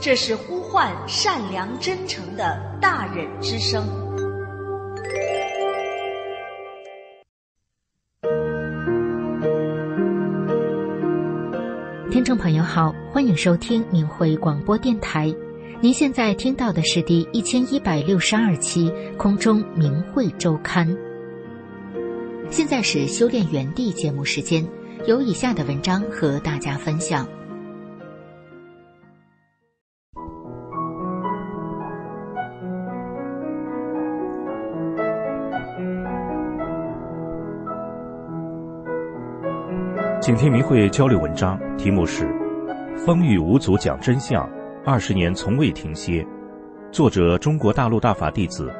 这是呼唤善良真诚的大忍之声。听众朋友好，欢迎收听明慧广播电台。您现在听到的是第一千一百六十二期空中明慧周刊。现在是修炼园地节目时间，有以下的文章和大家分享。请听明慧交流文章，题目是《风雨无阻讲真相》，二十年从未停歇。作者：中国大陆大法弟子。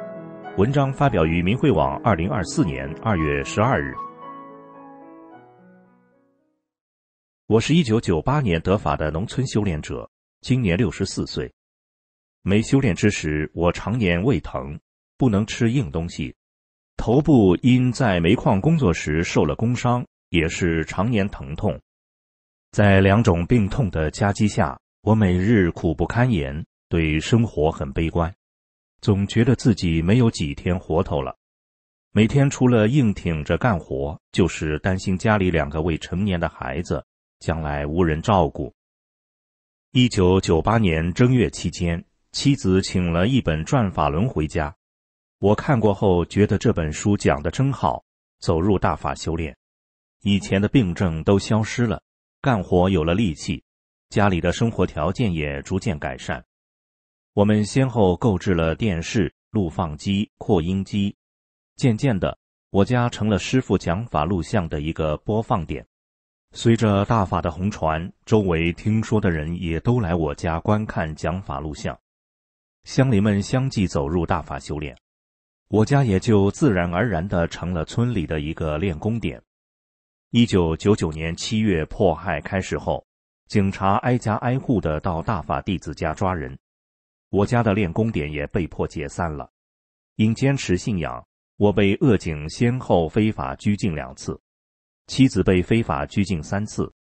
文章发表于明慧网，二零二四年二月十二日。我是一九九八年得法的农村修炼者，今年六十四岁。没修炼之时，我常年胃疼，不能吃硬东西。头部因在煤矿工作时受了工伤。也是常年疼痛，在两种病痛的夹击下，我每日苦不堪言，对生活很悲观，总觉得自己没有几天活头了。每天除了硬挺着干活，就是担心家里两个未成年的孩子将来无人照顾。一九九八年正月期间，妻子请了一本《转法轮》回家，我看过后觉得这本书讲的真好，走入大法修炼。以前的病症都消失了，干活有了力气，家里的生活条件也逐渐改善。我们先后购置了电视、录放机、扩音机，渐渐的，我家成了师傅讲法录像的一个播放点。随着大法的红传，周围听说的人也都来我家观看讲法录像，乡邻们相继走入大法修炼，我家也就自然而然的成了村里的一个练功点。一九九九年七月迫害开始后，警察挨家挨户的到大法弟子家抓人，我家的练功点也被迫解散了。因坚持信仰，我被恶警先后非法拘禁两次，妻子被非法拘禁三次。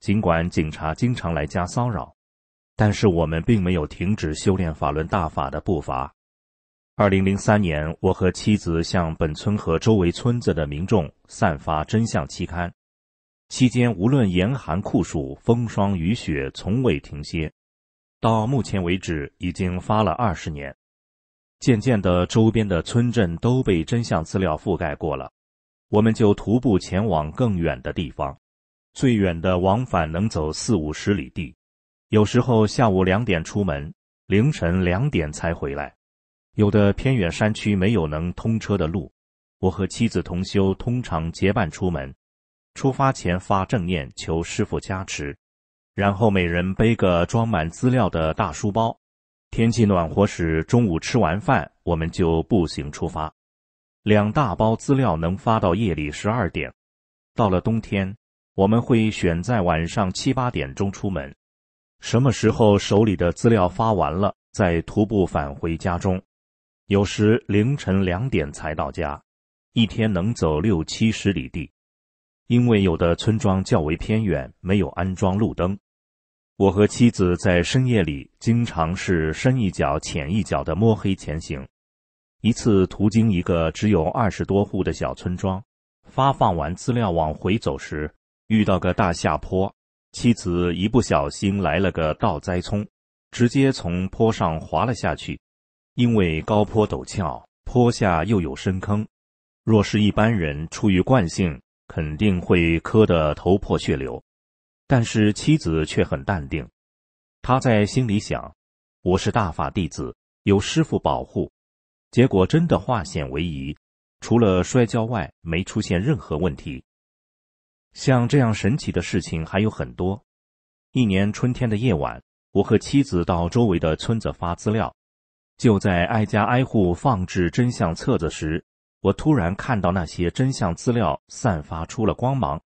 尽管警察经常来家骚扰，但是我们并没有停止修炼法轮大法的步伐。二零零三年，我和妻子向本村和周围村子的民众散发真相期刊，期间无论严寒酷暑、风霜雨雪，从未停歇。到目前为止，已经发了二十年。渐渐的，周边的村镇都被真相资料覆盖过了，我们就徒步前往更远的地方。最远的往返能走四五十里地，有时候下午两点出门，凌晨两点才回来。有的偏远山区没有能通车的路，我和妻子同修通常结伴出门。出发前发正念求师傅加持，然后每人背个装满资料的大书包。天气暖和时，中午吃完饭我们就步行出发，两大包资料能发到夜里十二点。到了冬天，我们会选在晚上七八点钟出门，什么时候手里的资料发完了，再徒步返回家中。有时凌晨两点才到家，一天能走六七十里地，因为有的村庄较为偏远，没有安装路灯，我和妻子在深夜里经常是深一脚浅一脚的摸黑前行。一次途经一个只有二十多户的小村庄，发放完资料往回走时，遇到个大下坡，妻子一不小心来了个倒栽葱，直接从坡上滑了下去。因为高坡陡峭，坡下又有深坑，若是一般人出于惯性，肯定会磕得头破血流。但是妻子却很淡定，他在心里想：“我是大法弟子，有师父保护。”结果真的化险为夷，除了摔跤外，没出现任何问题。像这样神奇的事情还有很多。一年春天的夜晚，我和妻子到周围的村子发资料。就在挨家挨户放置真相册子时，我突然看到那些真相资料散发出了光芒。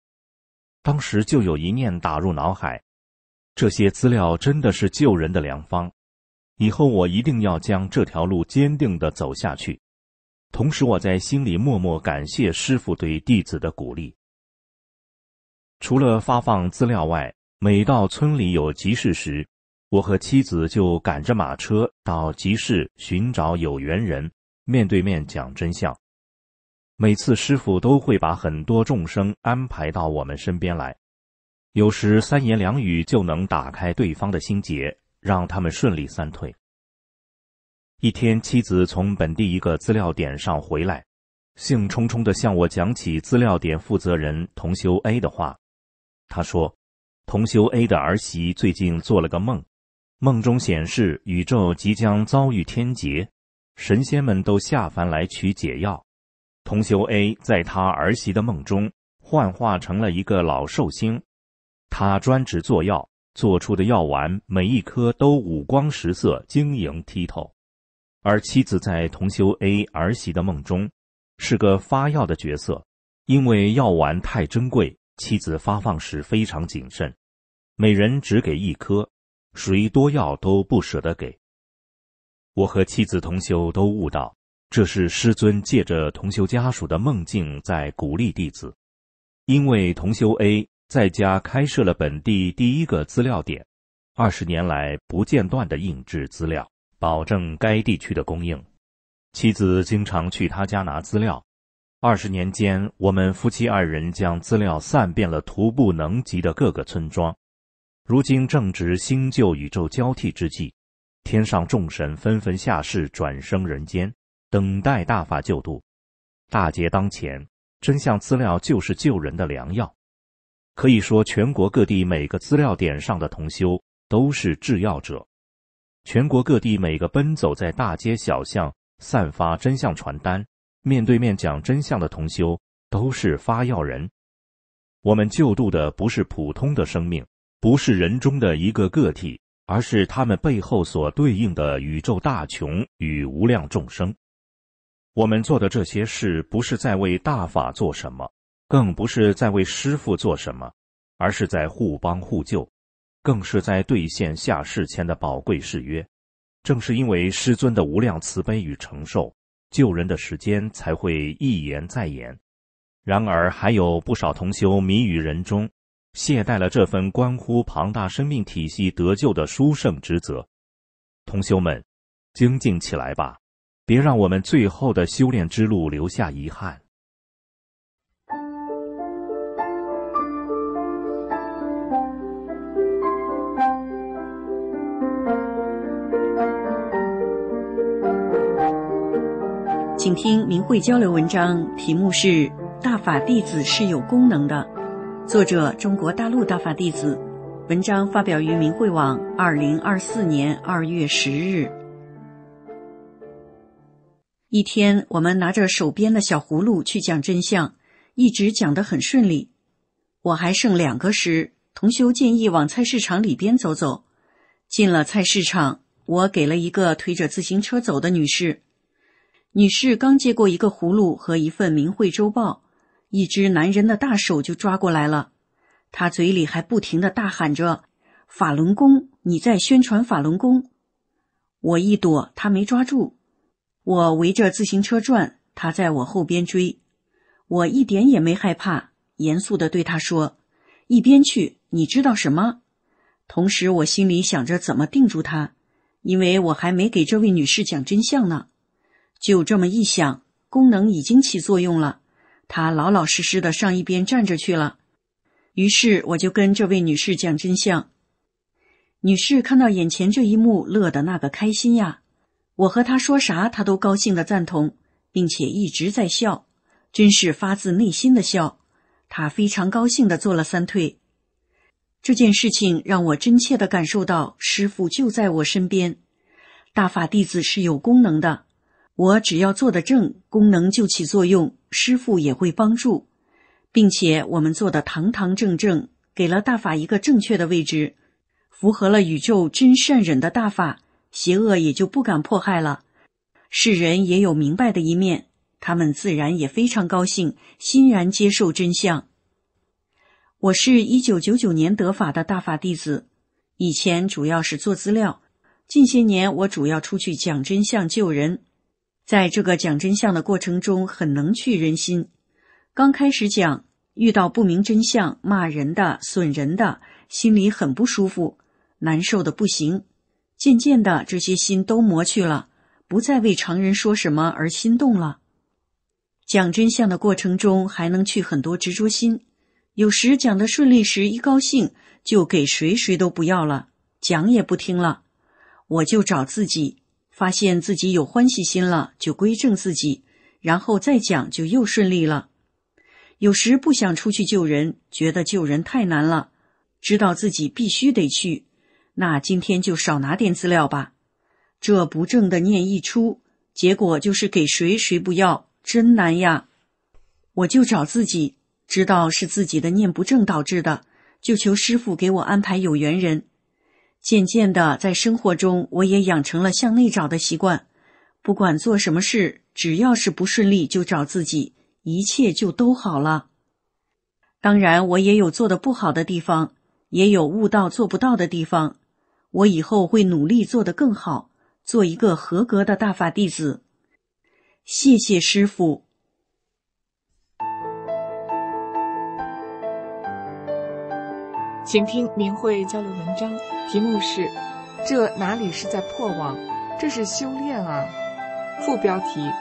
当时就有一念打入脑海：这些资料真的是救人的良方。以后我一定要将这条路坚定的走下去。同时，我在心里默默感谢师傅对弟子的鼓励。除了发放资料外，每到村里有集市时，我和妻子就赶着马车到集市寻找有缘人，面对面讲真相。每次师傅都会把很多众生安排到我们身边来，有时三言两语就能打开对方的心结，让他们顺利散退。一天，妻子从本地一个资料点上回来，兴冲冲地向我讲起资料点负责人同修 A 的话。他说，同修 A 的儿媳最近做了个梦。梦中显示宇宙即将遭遇天劫，神仙们都下凡来取解药。同修 A 在他儿媳的梦中幻化成了一个老寿星，他专职做药，做出的药丸每一颗都五光十色、晶莹剔透。而妻子在同修 A 儿媳的梦中是个发药的角色，因为药丸太珍贵，妻子发放时非常谨慎，每人只给一颗。谁多要都不舍得给。我和妻子同修都悟到，这是师尊借着同修家属的梦境在鼓励弟子。因为同修 A 在家开设了本地第一个资料点，二十年来不间断的印制资料，保证该地区的供应。妻子经常去他家拿资料。二十年间，我们夫妻二人将资料散遍了徒步能及的各个村庄。如今正值新旧宇宙交替之际，天上众神纷纷下世转生人间，等待大法救度。大劫当前，真相资料就是救人的良药。可以说，全国各地每个资料点上的同修都是制药者；，全国各地每个奔走在大街小巷散发真相传单、面对面讲真相的同修都是发药人。我们救度的不是普通的生命。不是人中的一个个体，而是他们背后所对应的宇宙大穷与无量众生。我们做的这些事，不是在为大法做什么，更不是在为师父做什么，而是在互帮互救，更是在兑现下世前的宝贵誓约。正是因为师尊的无量慈悲与承受，救人的时间才会一延再延。然而，还有不少同修迷于人中。懈怠了这份关乎庞大生命体系得救的殊胜职责，同学们，精进起来吧，别让我们最后的修炼之路留下遗憾。请听明慧交流文章，题目是《大法弟子是有功能的》。作者：中国大陆大法弟子。文章发表于明慧网，二零二四年二月十日。一天，我们拿着手边的小葫芦去讲真相，一直讲得很顺利。我还剩两个时，同修建议往菜市场里边走走。进了菜市场，我给了一个推着自行车走的女士。女士刚接过一个葫芦和一份《明慧周报》。一只男人的大手就抓过来了，他嘴里还不停的大喊着：“法轮功，你在宣传法轮功！”我一躲，他没抓住。我围着自行车转，他在我后边追。我一点也没害怕，严肃的对他说：“一边去，你知道什么？”同时我心里想着怎么定住他，因为我还没给这位女士讲真相呢。就这么一想，功能已经起作用了。他老老实实的上一边站着去了。于是我就跟这位女士讲真相。女士看到眼前这一幕，乐的那个开心呀！我和她说啥，她都高兴的赞同，并且一直在笑，真是发自内心的笑。她非常高兴的做了三退。这件事情让我真切的感受到，师傅就在我身边，大法弟子是有功能的。我只要做得正，功能就起作用。师父也会帮助，并且我们做的堂堂正正，给了大法一个正确的位置，符合了宇宙真善忍的大法，邪恶也就不敢迫害了。世人也有明白的一面，他们自然也非常高兴，欣然接受真相。我是一九九九年得法的大法弟子，以前主要是做资料，近些年我主要出去讲真相救人。在这个讲真相的过程中，很能去人心。刚开始讲，遇到不明真相、骂人的、损人的，心里很不舒服，难受的不行。渐渐的，这些心都磨去了，不再为常人说什么而心动了。讲真相的过程中，还能去很多执着心。有时讲的顺利时，一高兴就给谁谁都不要了，讲也不听了，我就找自己。发现自己有欢喜心了，就归正自己，然后再讲就又顺利了。有时不想出去救人，觉得救人太难了，知道自己必须得去，那今天就少拿点资料吧。这不正的念一出，结果就是给谁谁不要，真难呀！我就找自己，知道是自己的念不正导致的，就求师傅给我安排有缘人。渐渐的，在生活中，我也养成了向内找的习惯。不管做什么事，只要是不顺利，就找自己，一切就都好了。当然，我也有做的不好的地方，也有悟到做不到的地方。我以后会努力做得更好，做一个合格的大法弟子。谢谢师傅。请听明慧交流文章，题目是“这哪里是在破网，这是修炼啊”。副标题：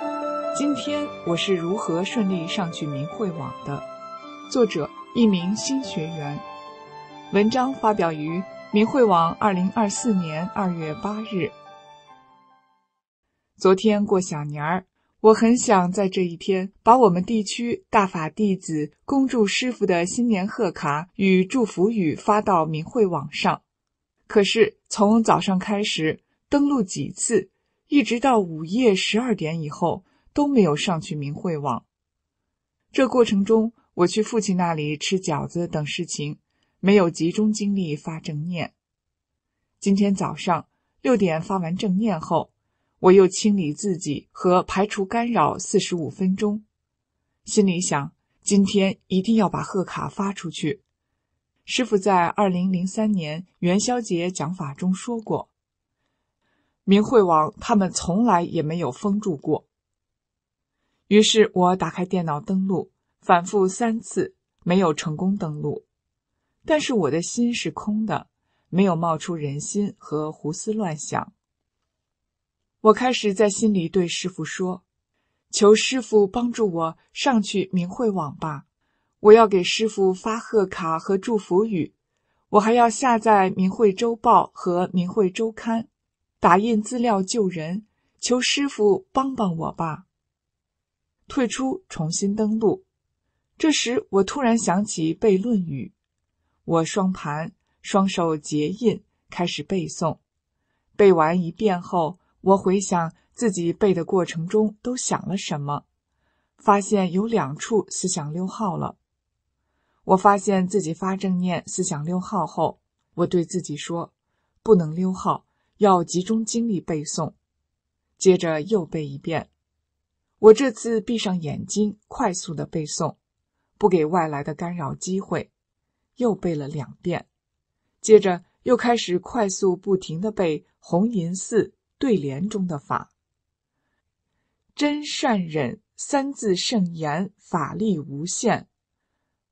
今天我是如何顺利上去明慧网的。作者：一名新学员。文章发表于明慧网二零二四年二月八日。昨天过小年儿。我很想在这一天把我们地区大法弟子恭祝师傅的新年贺卡与祝福语发到明慧网上，可是从早上开始登录几次，一直到午夜十二点以后都没有上去明慧网。这过程中，我去父亲那里吃饺子等事情，没有集中精力发正念。今天早上六点发完正念后。我又清理自己和排除干扰四十五分钟，心里想：今天一定要把贺卡发出去。师傅在二零零三年元宵节讲法中说过：“明惠王他们从来也没有封住过。”于是我打开电脑登录，反复三次没有成功登录，但是我的心是空的，没有冒出人心和胡思乱想。我开始在心里对师傅说：“求师傅帮助我上去明慧网吧，我要给师傅发贺卡和祝福语，我还要下载明慧周报和明慧周刊，打印资料救人。求师傅帮帮我吧。”退出，重新登录。这时我突然想起《论语》，我双盘，双手结印，开始背诵。背完一遍后。我回想自己背的过程中都想了什么，发现有两处思想溜号了。我发现自己发正念，思想溜号后，我对自己说：“不能溜号，要集中精力背诵。”接着又背一遍。我这次闭上眼睛，快速的背诵，不给外来的干扰机会，又背了两遍。接着又开始快速不停的背《红岩寺》。对联中的法真善忍三字圣言，法力无限，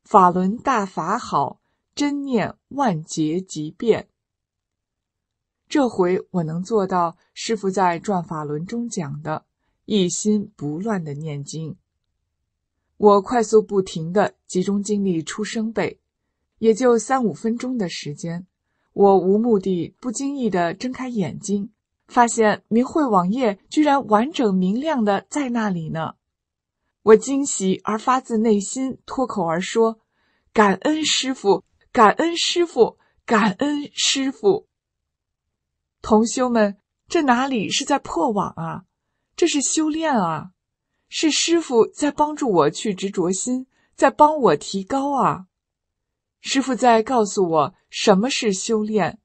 法轮大法好，真念万劫即变。这回我能做到师傅在转法轮中讲的“一心不乱”的念经。我快速不停地集中精力出声背，也就三五分钟的时间。我无目的、不经意地睁开眼睛。发现明慧网页居然完整明亮的在那里呢，我惊喜而发自内心脱口而说：“感恩师傅，感恩师傅，感恩师傅。”同修们，这哪里是在破网啊？这是修炼啊！是师傅在帮助我去执着心，在帮我提高啊！师傅在告诉我什么是修炼。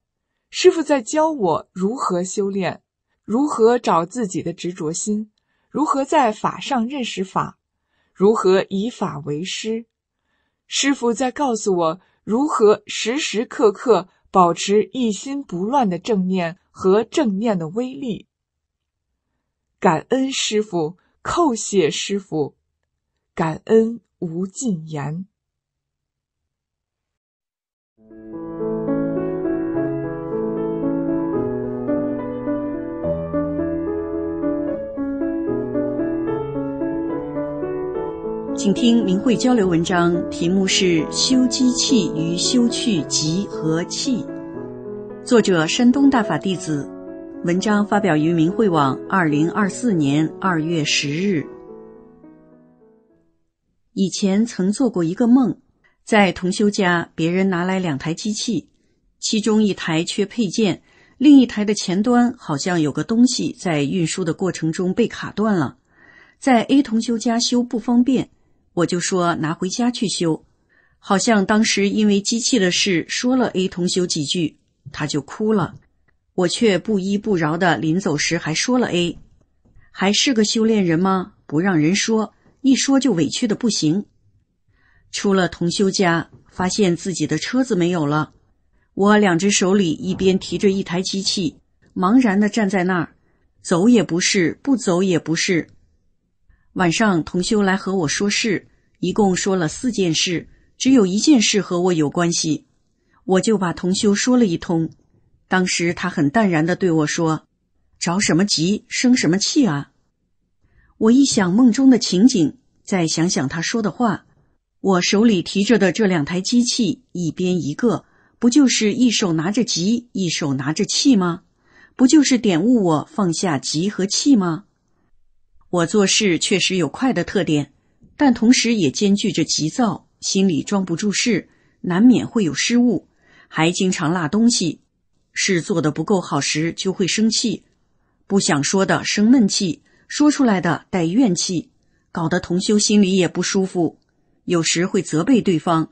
师傅在教我如何修炼，如何找自己的执着心，如何在法上认识法，如何以法为师。师傅在告诉我如何时时刻刻保持一心不乱的正念和正念的威力。感恩师傅，叩谢师傅，感恩无尽言。请听明慧交流文章，题目是《修机器与修去集和气》，作者山东大法弟子，文章发表于明慧网，二零二四年二月十日。以前曾做过一个梦，在同修家，别人拿来两台机器，其中一台缺配件，另一台的前端好像有个东西在运输的过程中被卡断了，在 A 同修家修不方便。我就说拿回家去修，好像当时因为机器的事说了 A 同修几句，他就哭了。我却不依不饶的，临走时还说了 A，还是个修炼人吗？不让人说，一说就委屈的不行。出了同修家，发现自己的车子没有了。我两只手里一边提着一台机器，茫然的站在那儿，走也不是，不走也不是。晚上，同修来和我说事，一共说了四件事，只有一件事和我有关系，我就把同修说了一通。当时他很淡然的对我说：“着什么急，生什么气啊？”我一想梦中的情景，再想想他说的话，我手里提着的这两台机器，一边一个，不就是一手拿着急，一手拿着气吗？不就是点悟我放下急和气吗？我做事确实有快的特点，但同时也兼具着急躁，心里装不住事，难免会有失误，还经常落东西。事做得不够好时就会生气，不想说的生闷气，说出来的带怨气，搞得同修心里也不舒服。有时会责备对方，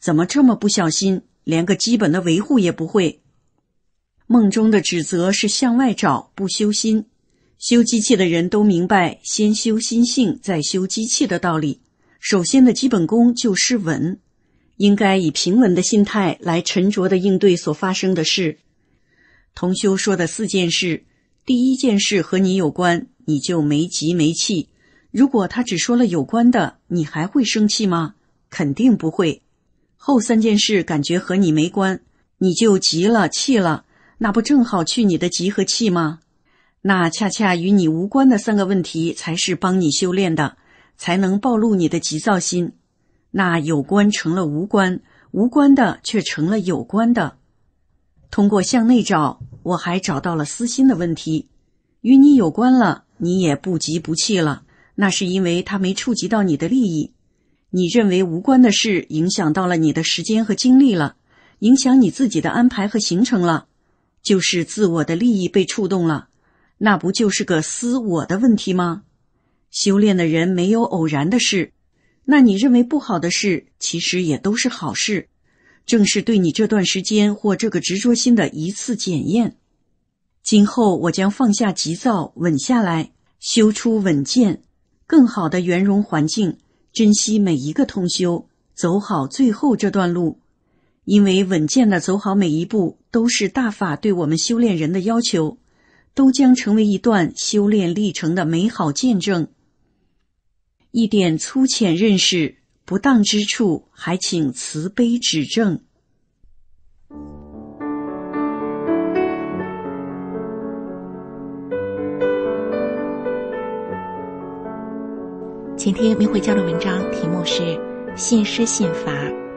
怎么这么不小心，连个基本的维护也不会。梦中的指责是向外找，不修心。修机器的人都明白先修心性再修机器的道理。首先的基本功就是稳，应该以平稳的心态来沉着地应对所发生的事。同修说的四件事，第一件事和你有关，你就没急没气。如果他只说了有关的，你还会生气吗？肯定不会。后三件事感觉和你没关，你就急了气了，那不正好去你的急和气吗？那恰恰与你无关的三个问题，才是帮你修炼的，才能暴露你的急躁心。那有关成了无关，无关的却成了有关的。通过向内找，我还找到了私心的问题。与你有关了，你也不急不气了。那是因为他没触及到你的利益。你认为无关的事，影响到了你的时间和精力了，影响你自己的安排和行程了，就是自我的利益被触动了。那不就是个思我的问题吗？修炼的人没有偶然的事，那你认为不好的事，其实也都是好事，正是对你这段时间或这个执着心的一次检验。今后我将放下急躁，稳下来，修出稳健、更好的圆融环境，珍惜每一个通修，走好最后这段路，因为稳健的走好每一步，都是大法对我们修炼人的要求。都将成为一段修炼历程的美好见证。一点粗浅认识不当之处，还请慈悲指正。请听明慧教的文章，题目是《信师信法》，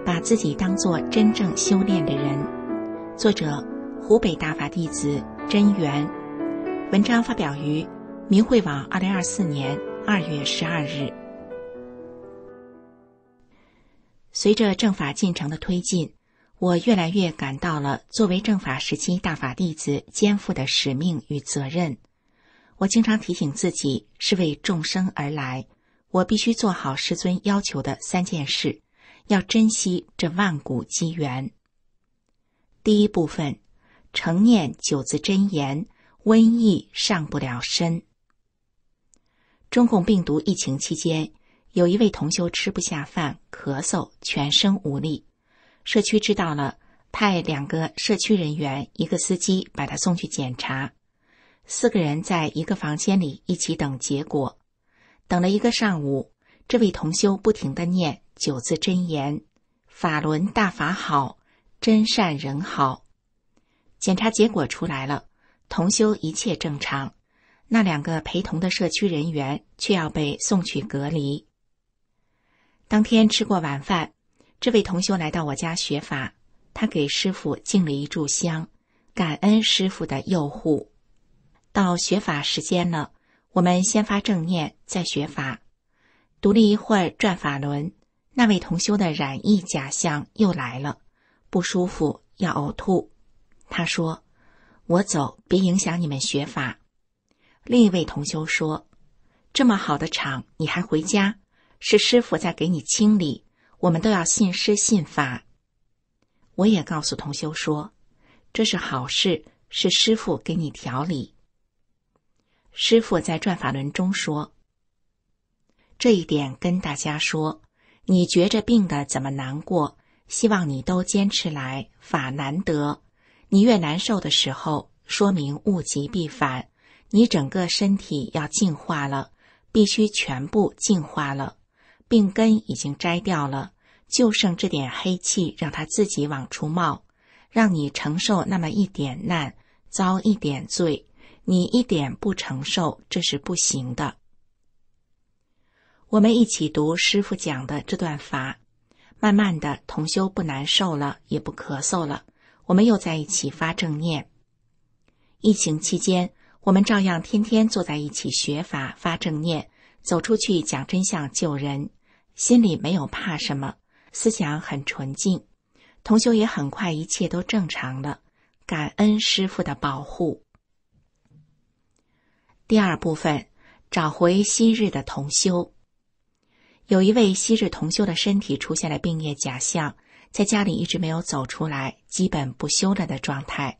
把自己当做真正修炼的人。作者：湖北大法弟子真源。文章发表于《明慧网》二零二四年二月十二日。随着政法进程的推进，我越来越感到了作为政法时期大法弟子肩负的使命与责任。我经常提醒自己，是为众生而来，我必须做好师尊要求的三件事，要珍惜这万古机缘。第一部分：诚念九字真言。瘟疫上不了身。中共病毒疫情期间，有一位同修吃不下饭，咳嗽，全身无力。社区知道了，派两个社区人员，一个司机，把他送去检查。四个人在一个房间里一起等结果，等了一个上午。这位同修不停的念九字真言：“法轮大法好，真善人好。”检查结果出来了。同修一切正常，那两个陪同的社区人员却要被送去隔离。当天吃过晚饭，这位同修来到我家学法，他给师傅敬了一炷香，感恩师傅的佑护。到学法时间了，我们先发正念，再学法。读了一会儿转法轮，那位同修的染意假象又来了，不舒服要呕吐，他说。我走，别影响你们学法。另一位同修说：“这么好的场，你还回家？是师傅在给你清理。我们都要信师信法。”我也告诉同修说：“这是好事，是师傅给你调理。”师傅在转法轮中说：“这一点跟大家说，你觉着病的怎么难过？希望你都坚持来法难得。”你越难受的时候，说明物极必反，你整个身体要净化了，必须全部净化了，病根已经摘掉了，就剩这点黑气，让它自己往出冒，让你承受那么一点难，遭一点罪，你一点不承受，这是不行的。我们一起读师傅讲的这段法，慢慢的，同修不难受了，也不咳嗽了。我们又在一起发正念。疫情期间，我们照样天天坐在一起学法、发正念，走出去讲真相救人，心里没有怕什么，思想很纯净。同修也很快一切都正常了，感恩师傅的保护。第二部分，找回昔日的同修。有一位昔日同修的身体出现了病业假象。在家里一直没有走出来，基本不修了的状态。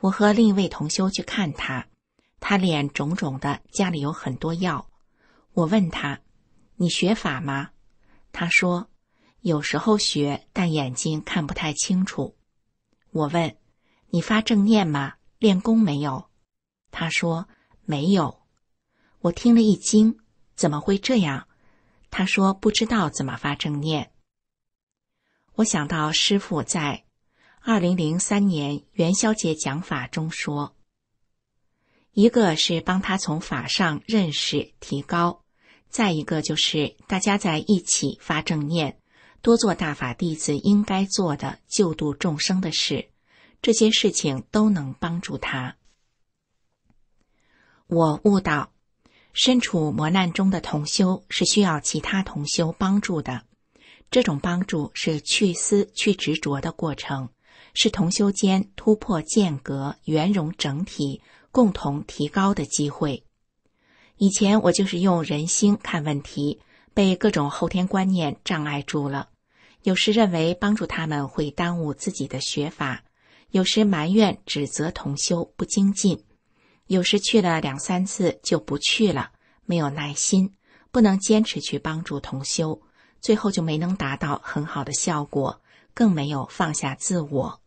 我和另一位同修去看他，他脸肿肿的，家里有很多药。我问他：“你学法吗？”他说：“有时候学，但眼睛看不太清楚。”我问：“你发正念吗？练功没有？”他说：“没有。”我听了一惊：“怎么会这样？”他说：“不知道怎么发正念。”我想到师父在二零零三年元宵节讲法中说：“一个是帮他从法上认识提高，再一个就是大家在一起发正念，多做大法弟子应该做的救度众生的事，这些事情都能帮助他。”我悟到，身处磨难中的同修是需要其他同修帮助的。这种帮助是去思去执着的过程，是同修间突破间隔、圆融整体、共同提高的机会。以前我就是用人心看问题，被各种后天观念障碍住了。有时认为帮助他们会耽误自己的学法，有时埋怨指责同修不精进，有时去了两三次就不去了，没有耐心，不能坚持去帮助同修。最后就没能达到很好的效果，更没有放下自我。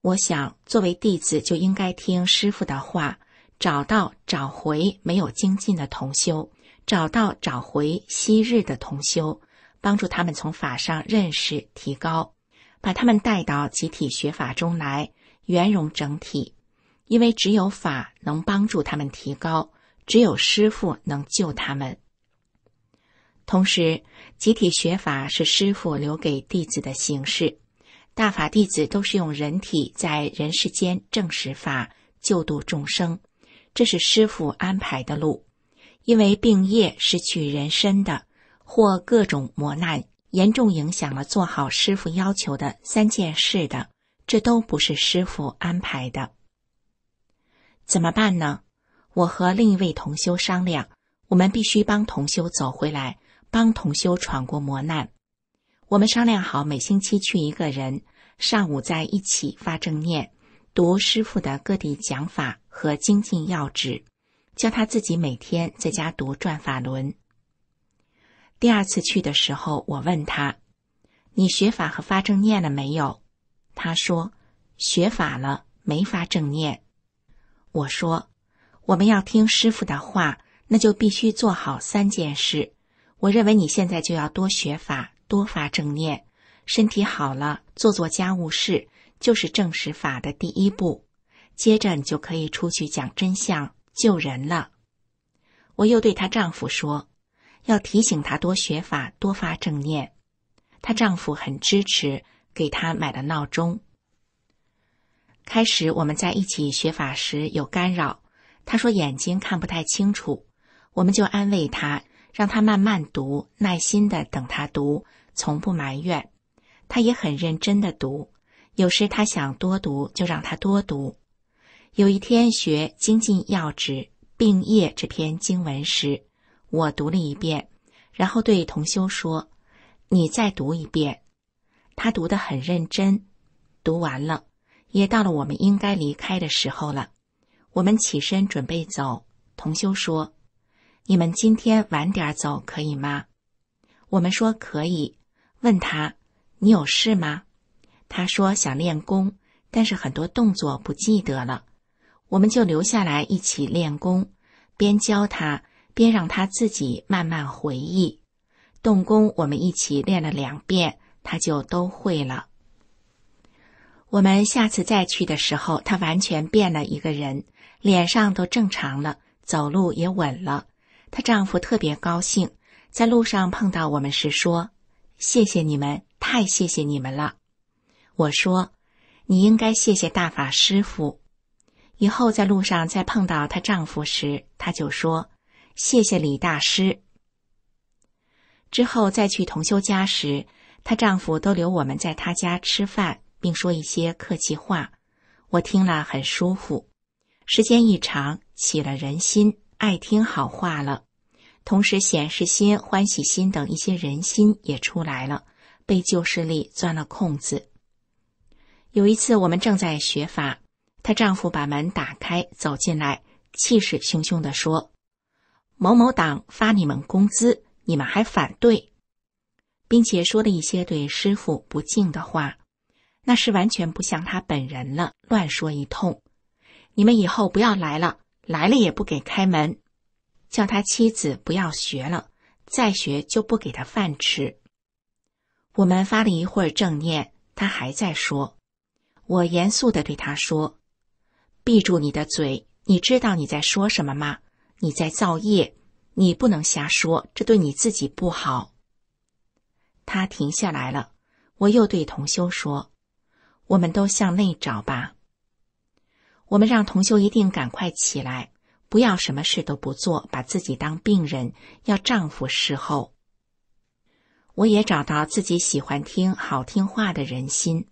我想，作为弟子就应该听师傅的话，找到找回没有精进的同修，找到找回昔日的同修，帮助他们从法上认识提高，把他们带到集体学法中来，圆融整体。因为只有法能帮助他们提高，只有师傅能救他们。同时，集体学法是师傅留给弟子的形式。大法弟子都是用人体在人世间证实法，救度众生，这是师傅安排的路。因为病业失去人身的，或各种磨难，严重影响了做好师傅要求的三件事的，这都不是师傅安排的。怎么办呢？我和另一位同修商量，我们必须帮同修走回来。帮同修闯过磨难，我们商量好每星期去一个人，上午在一起发正念，读师傅的各地讲法和精进要旨，叫他自己每天在家读《转法轮》。第二次去的时候，我问他：“你学法和发正念了没有？”他说：“学法了，没发正念。”我说：“我们要听师傅的话，那就必须做好三件事。”我认为你现在就要多学法，多发正念，身体好了，做做家务事，就是证实法的第一步。接着你就可以出去讲真相、救人了。我又对她丈夫说，要提醒她多学法、多发正念。她丈夫很支持，给她买了闹钟。开始我们在一起学法时有干扰，她说眼睛看不太清楚，我们就安慰她。让他慢慢读，耐心的等他读，从不埋怨。他也很认真的读。有时他想多读，就让他多读。有一天学《精进要旨并业》这篇经文时，我读了一遍，然后对同修说：“你再读一遍。”他读得很认真。读完了，也到了我们应该离开的时候了。我们起身准备走。同修说。你们今天晚点走可以吗？我们说可以。问他，你有事吗？他说想练功，但是很多动作不记得了。我们就留下来一起练功，边教他边让他自己慢慢回忆。动功我们一起练了两遍，他就都会了。我们下次再去的时候，他完全变了一个人，脸上都正常了，走路也稳了。她丈夫特别高兴，在路上碰到我们时说：“谢谢你们，太谢谢你们了。”我说：“你应该谢谢大法师父。”以后在路上再碰到她丈夫时，她就说：“谢谢李大师。”之后再去同修家时，她丈夫都留我们在他家吃饭，并说一些客气话，我听了很舒服。时间一长，起了人心。爱听好话了，同时显示心欢喜心等一些人心也出来了，被旧势力钻了空子。有一次，我们正在学法，她丈夫把门打开走进来，气势汹汹的说：“某某党发你们工资，你们还反对，并且说了一些对师傅不敬的话，那是完全不像他本人了，乱说一通。你们以后不要来了。”来了也不给开门，叫他妻子不要学了，再学就不给他饭吃。我们发了一会儿正念，他还在说。我严肃的对他说：“闭住你的嘴，你知道你在说什么吗？你在造业，你不能瞎说，这对你自己不好。”他停下来了。我又对同修说：“我们都向内找吧。”我们让同修一定赶快起来，不要什么事都不做，把自己当病人，要丈夫侍候。我也找到自己喜欢听好听话的人心，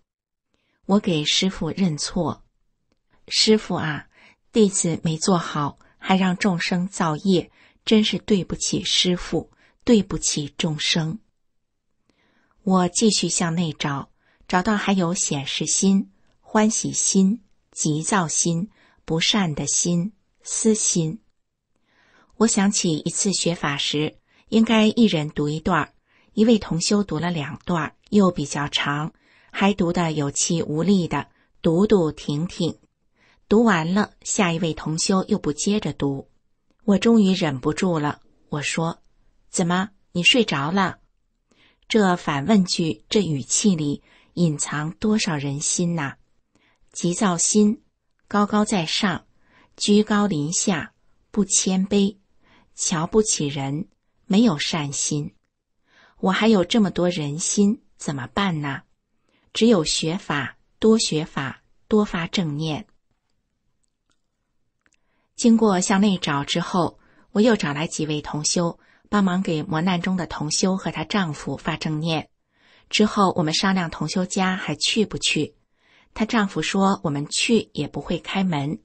我给师傅认错，师傅啊，弟子没做好，还让众生造业，真是对不起师傅，对不起众生。我继续向内找，找到还有显示心、欢喜心。急躁心、不善的心、私心。我想起一次学法时，应该一人读一段儿，一位同修读了两段儿，又比较长，还读的有气无力的，读读停停。读完了，下一位同修又不接着读，我终于忍不住了，我说：“怎么，你睡着了？”这反问句，这语气里隐藏多少人心呐！急躁心，高高在上，居高临下，不谦卑，瞧不起人，没有善心。我还有这么多人心怎么办呢？只有学法，多学法，多发正念。经过向内找之后，我又找来几位同修，帮忙给磨难中的同修和她丈夫发正念。之后我们商量同修家还去不去。她丈夫说：“我们去也不会开门。”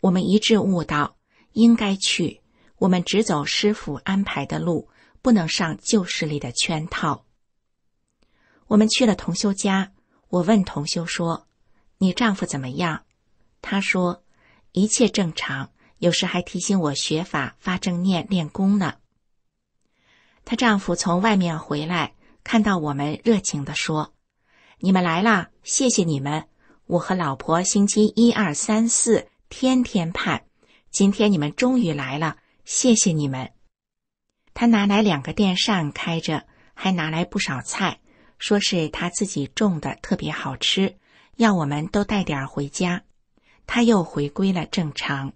我们一致悟道，应该去。我们只走师傅安排的路，不能上旧势力的圈套。我们去了同修家，我问同修说：“你丈夫怎么样？”他说：“一切正常，有时还提醒我学法、发正念、练功呢。”她丈夫从外面回来，看到我们，热情地说：“你们来啦，谢谢你们。”我和老婆星期一、二、三、四天天盼，今天你们终于来了，谢谢你们。他拿来两个电扇开着，还拿来不少菜，说是他自己种的，特别好吃，要我们都带点回家。他又回归了正常。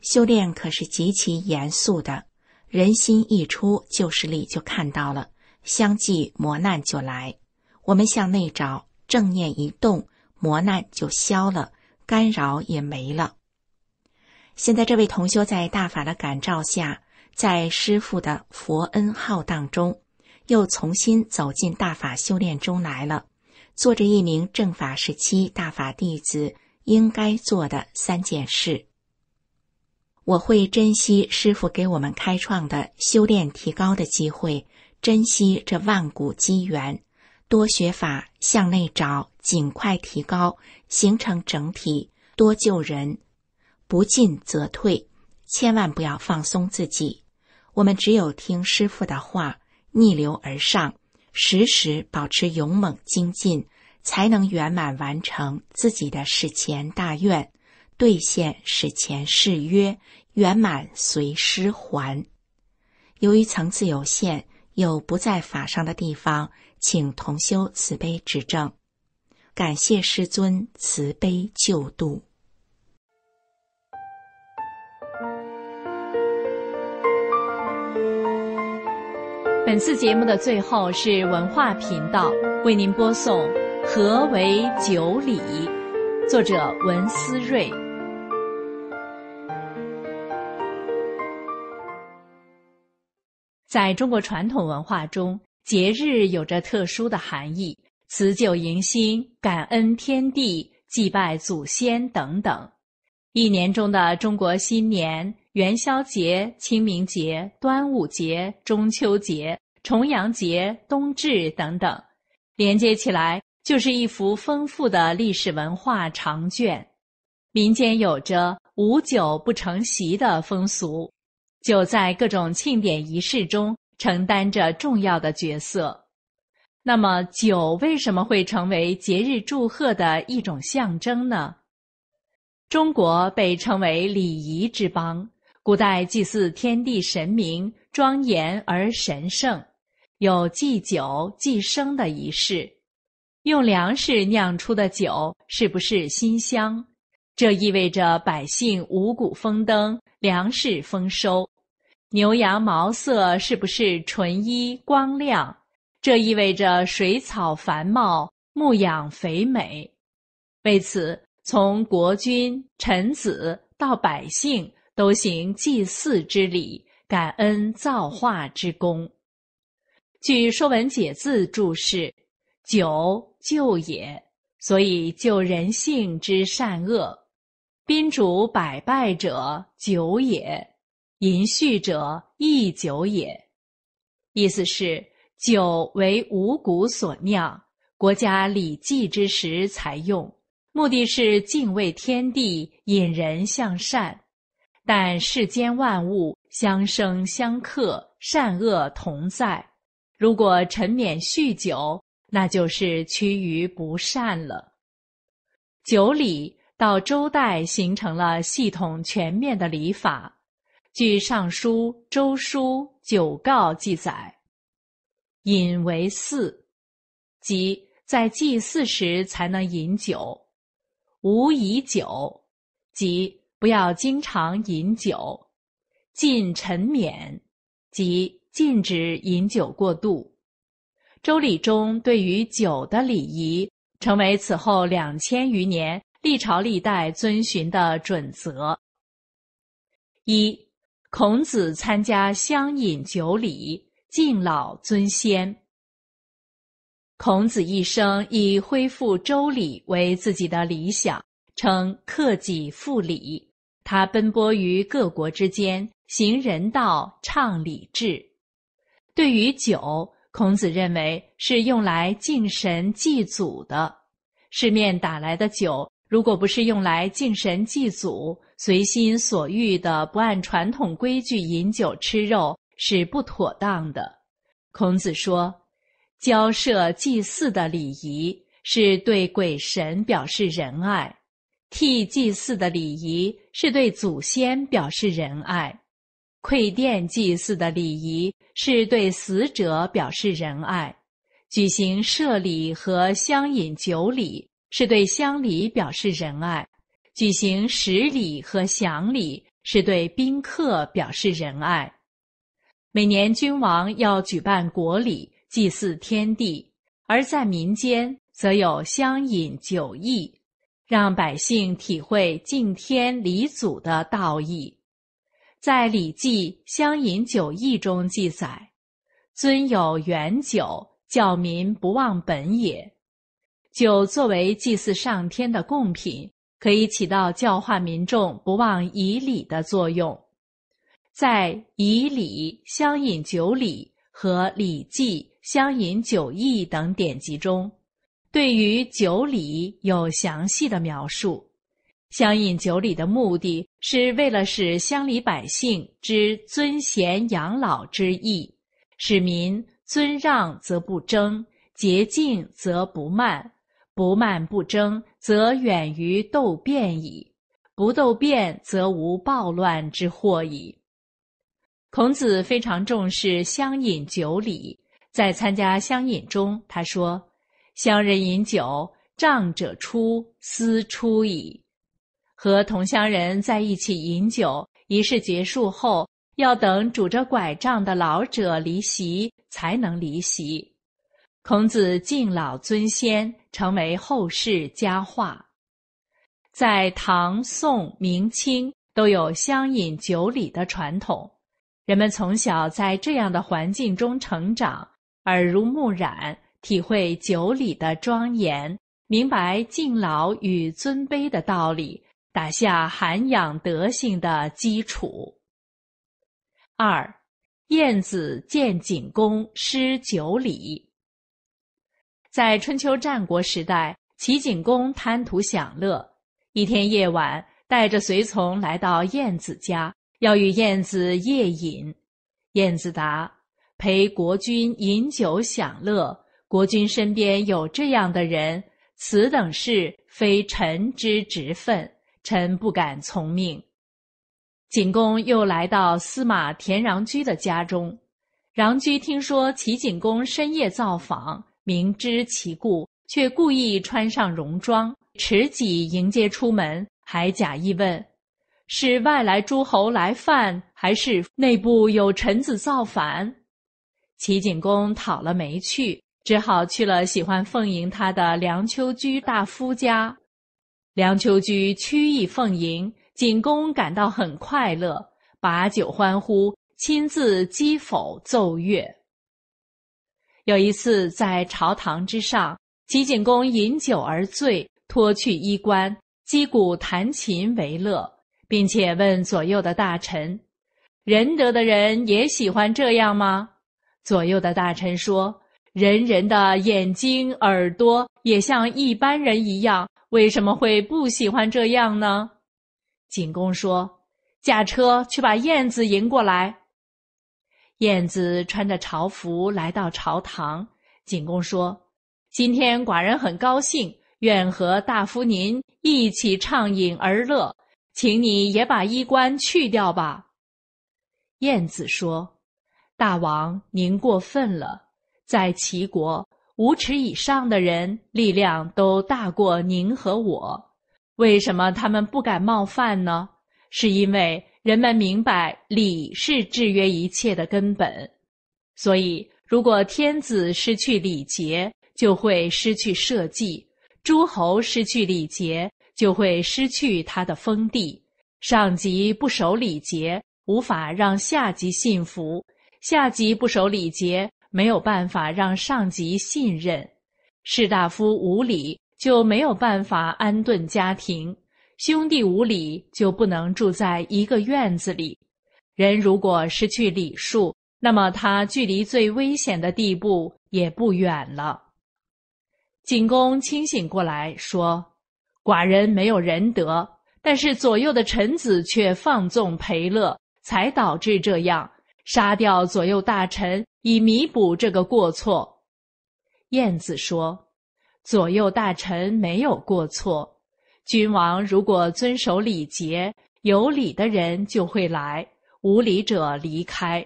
修炼可是极其严肃的，人心一出，旧势力就看到了，相继磨难就来。我们向内找。正念一动，磨难就消了，干扰也没了。现在这位同修在大法的感召下，在师傅的佛恩浩荡中，又重新走进大法修炼中来了，做着一名正法时期大法弟子应该做的三件事。我会珍惜师傅给我们开创的修炼提高的机会，珍惜这万古机缘。多学法，向内找，尽快提高，形成整体；多救人，不进则退，千万不要放松自己。我们只有听师傅的话，逆流而上，时时保持勇猛精进，才能圆满完成自己的史前大愿，兑现史前誓约，圆满随师还。由于层次有限，有不在法上的地方。请同修慈悲指正，感谢师尊慈悲救度。本次节目的最后是文化频道为您播送《何为九礼》，作者文思睿。在中国传统文化中。节日有着特殊的含义，辞旧迎新、感恩天地、祭拜祖先等等。一年中的中国新年、元宵节、清明节、端午节、中秋节、重阳节、冬至等等，连接起来就是一幅丰富的历史文化长卷。民间有着“无酒不成席”的风俗，酒在各种庆典仪式中。承担着重要的角色。那么，酒为什么会成为节日祝贺的一种象征呢？中国被称为礼仪之邦，古代祭祀天地神明，庄严而神圣，有祭酒、祭牲的仪式。用粮食酿出的酒是不是馨香？这意味着百姓五谷丰登，粮食丰收。牛羊毛色是不是纯一光亮？这意味着水草繁茂，牧养肥美。为此，从国君、臣子到百姓都行祭祀之礼，感恩造化之功。据《说文解字》注释：“酒，旧也。所以就人性之善恶，宾主百拜者，久也。”淫酗者亦酒也，意思是酒为五谷所酿，国家礼祭之时才用，目的是敬畏天地，引人向善。但世间万物相生相克，善恶同在。如果沉湎酗酒，那就是趋于不善了。酒礼到周代形成了系统全面的礼法。据《尚书·周书·酒诰》记载，饮为四，即在祭祀时才能饮酒；无以酒，即不要经常饮酒；禁沉湎，即禁止饮酒过度。《周礼》中对于酒的礼仪，成为此后两千余年历朝历代遵循的准则。一。孔子参加乡饮酒礼，敬老尊先。孔子一生以恢复周礼为自己的理想，称克己复礼。他奔波于各国之间，行人道，倡礼制。对于酒，孔子认为是用来敬神祭祖的，市面打来的酒，如果不是用来敬神祭祖，随心所欲的不按传统规矩饮酒吃肉是不妥当的。孔子说：“交涉祭祀的礼仪是对鬼神表示仁爱，替祭祀的礼仪是对祖先表示仁爱，馈奠祭祀的礼仪是对死者表示仁爱，举行社礼和乡饮酒礼是对乡里表示仁爱。”举行十礼和祥礼，是对宾客表示仁爱。每年君王要举办国礼，祭祀天地；而在民间，则有乡饮酒义，让百姓体会敬天礼祖的道义。在《礼记·乡饮酒义》中记载：“尊有原酒，教民不忘本也。”酒作为祭祀上天的贡品。可以起到教化民众不忘以礼的作用。在《以礼·相饮酒礼》和《礼记·相饮酒义》等典籍中，对于酒礼有详细的描述。相饮酒礼的目的是为了使乡里百姓知尊贤养老之意，使民尊让则不争，节敬则不慢，不慢不争。则远于斗辩矣，不斗辩则无暴乱之祸矣。孔子非常重视乡饮酒礼，在参加乡饮中，他说：“乡人饮酒，仗者出，斯出矣。”和同乡人在一起饮酒，仪式结束后要等拄着拐杖的老者离席才能离席。孔子敬老尊先。成为后世佳话，在唐宋明清都有乡饮酒礼的传统。人们从小在这样的环境中成长，耳濡目染，体会酒礼的庄严，明白敬老与尊卑的道理，打下涵养德性的基础。二，晏子见景公诗酒礼。在春秋战国时代，齐景公贪图享乐。一天夜晚，带着随从来到晏子家，要与晏子夜饮。晏子答：“陪国君饮酒享乐，国君身边有这样的人，此等事非臣之职分，臣不敢从命。”景公又来到司马田穰苴的家中，穰苴听说齐景公深夜造访。明知其故，却故意穿上戎装，持戟迎接出门，还假意问：“是外来诸侯来犯，还是内部有臣子造反？”齐景公讨了没去，只好去了喜欢奉迎他的梁丘居大夫家。梁丘居曲意奉迎，景公感到很快乐，把酒欢呼，亲自击缶奏乐。有一次，在朝堂之上，齐景公饮酒而醉，脱去衣冠，击鼓弹琴为乐，并且问左右的大臣：“仁德的人也喜欢这样吗？”左右的大臣说：“人人的眼睛、耳朵也像一般人一样，为什么会不喜欢这样呢？”景公说：“驾车去把晏子迎过来。”晏子穿着朝服来到朝堂，景公说：“今天寡人很高兴，愿和大夫您一起畅饮而乐，请你也把衣冠去掉吧。”晏子说：“大王您过分了，在齐国五尺以上的人力量都大过您和我，为什么他们不敢冒犯呢？是因为……”人们明白礼是制约一切的根本，所以如果天子失去礼节，就会失去社稷；诸侯失去礼节，就会失去他的封地；上级不守礼节，无法让下级信服；下级不守礼节，没有办法让上级信任；士大夫无礼，就没有办法安顿家庭。兄弟无礼，就不能住在一个院子里。人如果失去礼数，那么他距离最危险的地步也不远了。景公清醒过来说：“寡人没有仁德，但是左右的臣子却放纵陪乐，才导致这样。杀掉左右大臣，以弥补这个过错。”晏子说：“左右大臣没有过错。”君王如果遵守礼节，有礼的人就会来，无礼者离开；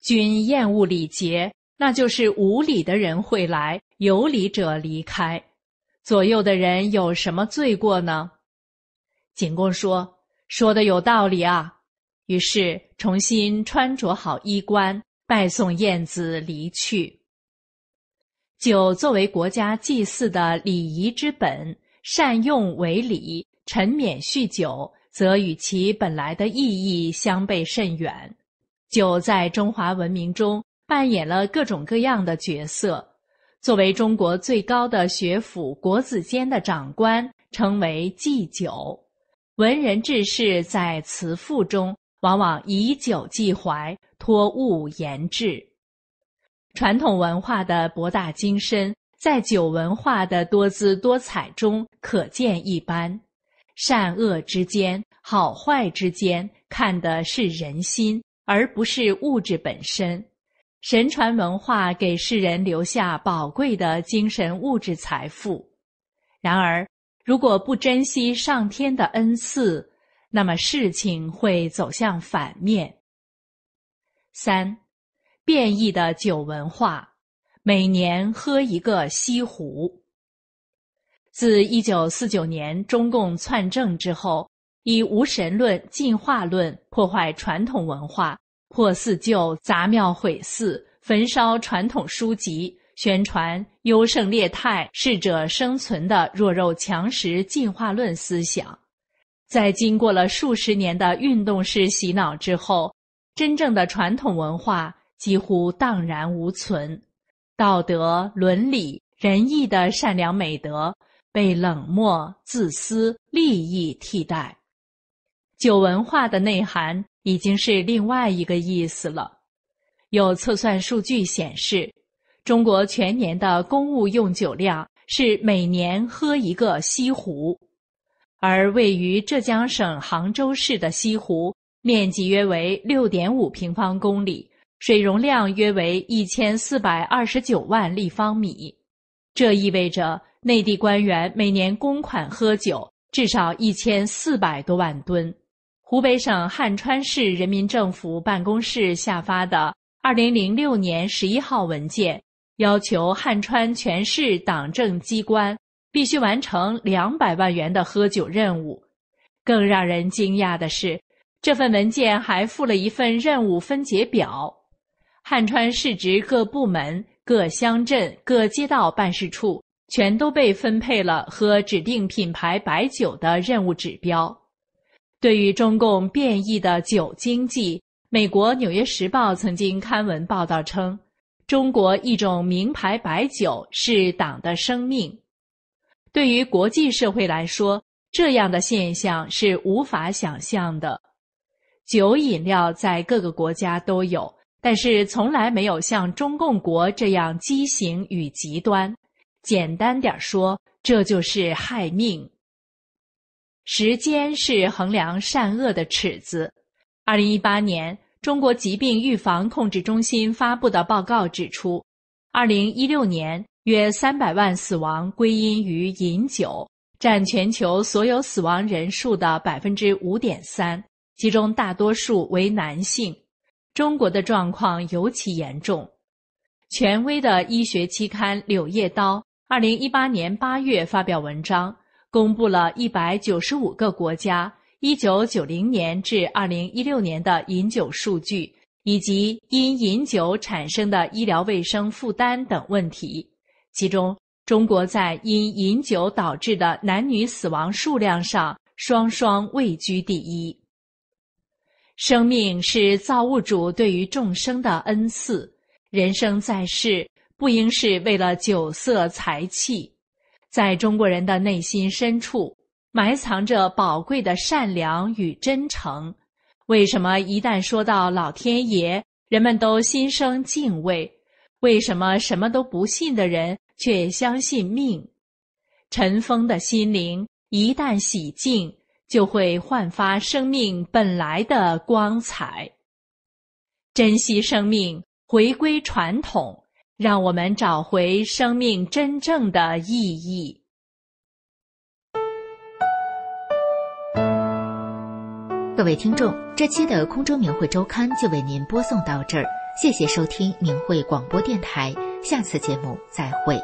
君厌恶礼节，那就是无礼的人会来，有礼者离开。左右的人有什么罪过呢？景公说：“说的有道理啊。”于是重新穿着好衣冠，拜送晏子离去。酒作为国家祭祀的礼仪之本。善用为礼，沉湎酗酒，则与其本来的意义相悖甚远。酒在中华文明中扮演了各种各样的角色。作为中国最高的学府国子监的长官，称为祭酒。文人志士在词赋中往往以酒寄怀，托物言志。传统文化的博大精深。在酒文化的多姿多彩中，可见一斑。善恶之间，好坏之间，看的是人心，而不是物质本身。神传文化给世人留下宝贵的精神物质财富。然而，如果不珍惜上天的恩赐，那么事情会走向反面。三，变异的酒文化。每年喝一个西湖。自一九四九年中共篡政之后，以无神论、进化论破坏传统文化，破四旧、砸庙毁寺、焚烧传统书籍，宣传优胜劣汰、适者生存的弱肉强食进化论思想。在经过了数十年的运动式洗脑之后，真正的传统文化几乎荡然无存。道德伦理仁义的善良美德被冷漠、自私、利益替代，酒文化的内涵已经是另外一个意思了。有测算数据显示，中国全年的公务用酒量是每年喝一个西湖，而位于浙江省杭州市的西湖面积约为六点五平方公里。水容量约为一千四百二十九万立方米，这意味着内地官员每年公款喝酒至少一千四百多万吨。湖北省汉川市人民政府办公室下发的二零零六年十一号文件，要求汉川全市党政机关必须完成两百万元的喝酒任务。更让人惊讶的是，这份文件还附了一份任务分解表。汉川市直各部门、各乡镇、各街道办事处全都被分配了喝指定品牌白酒的任务指标。对于中共变异的酒经济，美国《纽约时报》曾经刊文报道称：“中国一种名牌白酒是党的生命。”对于国际社会来说，这样的现象是无法想象的。酒饮料在各个国家都有。但是从来没有像中共国这样畸形与极端。简单点说，这就是害命。时间是衡量善恶的尺子。二零一八年，中国疾病预防控制中心发布的报告指出，二零一六年约三百万死亡归因于饮酒，占全球所有死亡人数的百分之五点三，其中大多数为男性。中国的状况尤其严重。权威的医学期刊《柳叶刀》2018年8月发表文章，公布了一百九十五个国家1990年至2016年的饮酒数据，以及因饮酒产生的医疗卫生负担等问题。其中，中国在因饮酒导致的男女死亡数量上双双位居第一。生命是造物主对于众生的恩赐。人生在世，不应是为了酒色财气。在中国人的内心深处，埋藏着宝贵的善良与真诚。为什么一旦说到老天爷，人们都心生敬畏？为什么什么都不信的人却相信命？尘封的心灵一旦洗净。就会焕发生命本来的光彩。珍惜生命，回归传统，让我们找回生命真正的意义。各位听众，这期的空中名会周刊就为您播送到这儿，谢谢收听名汇广播电台，下次节目再会。